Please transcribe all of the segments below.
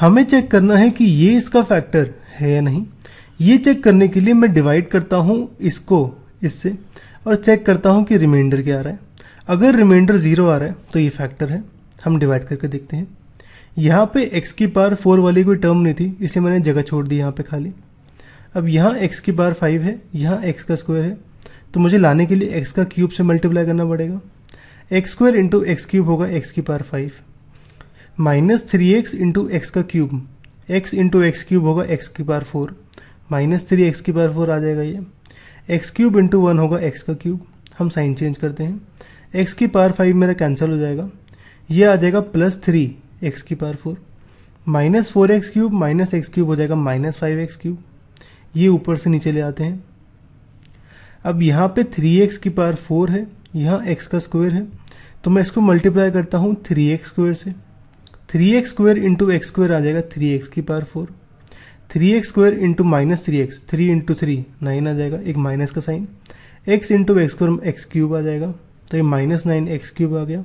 हमें चेक करना है कि ये इसका फैक्टर है या नहीं ये चेक करने के लिए मैं डिवाइड करता हूँ इसको इससे और चेक करता हूँ कि रिमाइंडर क्या आ रहा है अगर रिमाइंडर ज़ीरो आ रहा है तो ये फैक्टर है हम डिवाइड करके देखते हैं यहाँ पे x की पार फोर वाली कोई टर्म नहीं थी इसे मैंने जगह छोड़ दी यहाँ पे खाली अब यहाँ x की पार फाइव है यहाँ x का स्क्वायर है तो मुझे लाने के लिए x का क्यूब से मल्टीप्लाई करना पड़ेगा X square into X cube होगा x की पार five minus three x into X का cube X into X cube होगा एक्स की पार फोर माइनस थ्री एक्स की पार फोर आ जाएगा ये एक्स क्यूब इंटू वन होगा एक्स का क्यूब हम साइन चेंज करते हैं एक्स की पार फाइव मेरा कैंसिल हो जाएगा ये आ जाएगा प्लस थ्री एक्स की पार four minus four x cube minus X cube हो जाएगा माइनस फाइव एक्स क्यूब ये ऊपर से नीचे ले आते हैं अब यहाँ पे थ्री एक्स की पार फोर है यहाँ एक्स का स्क्वायर है तो मैं इसको मल्टीप्लाई करता हूँ थ्री एक्स स्क्वायर से three x square into x square आ जाएगा थ्री एक्स की power four three x square into minus three x three into three nine आ जाएगा एक माइनस का sign x into x square x cube आ जाएगा तो ये माइनस नाइन एक्स क्यूब आ गया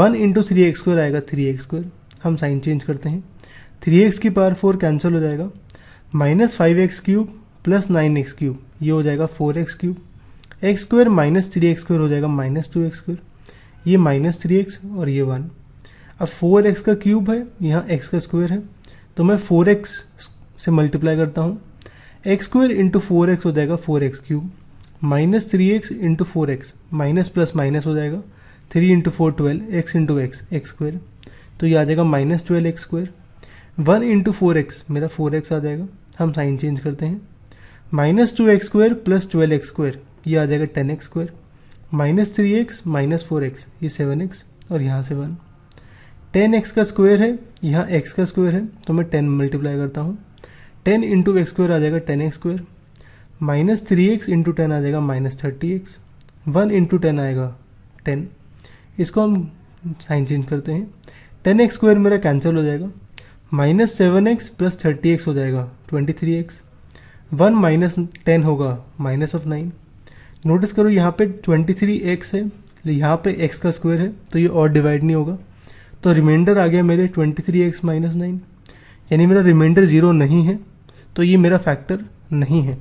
one into three x square आएगा थ्री एक्स स्क्वायर हम साइन चेंज करते हैं थ्री एक्स की पावर फोर कैंसिल हो जाएगा minus five x cube plus nine x cube ये हो जाएगा four x cube x square minus three x square हो जाएगा माइनस टू एक्स स्क्वायर ये माइनस थ्री एक्स और ये वन अब फोर एक्स का क्यूब है यहाँ एक्स का स्क्वायर है तो मैं फोर एक्स से मल्टीप्लाई करता हूँ x square into four x हो जाएगा four x cube minus three x into four x minus plus minus हो जाएगा three into four twelve x into x x square तो ये आ जाएगा minus twelve x square one into four x मेरा four x आ जाएगा हम साइन चेंज करते हैं minus two x square plus twelve x square ये आ जाएगा ten x square minus three x minus four x ये सेवन एक्स और यहाँ से वन टेन एक्स का स्क्वायर है यहाँ एक्स का स्क्वायर है तो मैं टेन मल्टीप्लाई करता हूँ टेन इंटू एक्स स्क्वायर आ जाएगा ten x square minus three x into ten आ जाएगा minus thirty x one into ten आएगा टेन इसको हम साइन चेंज करते हैं टेन एक्स स्क्वायर मेरा कैंसिल हो जाएगा minus seven x plus thirty x हो जाएगा twenty three x one minus ten होगा माइनस ऑफ नाइन नोटिस करो यहाँ पे ट्वेंटी थ्री एक्स है यहाँ पे एक्स का स्क्वायर है तो ये और डिवाइड नहीं होगा तो रिमाइंडर आ गया मेरे twenty three x minus nine यानी मेरा रिमाइंडर ज़ीरो नहीं है तो ये मेरा फैक्टर नहीं है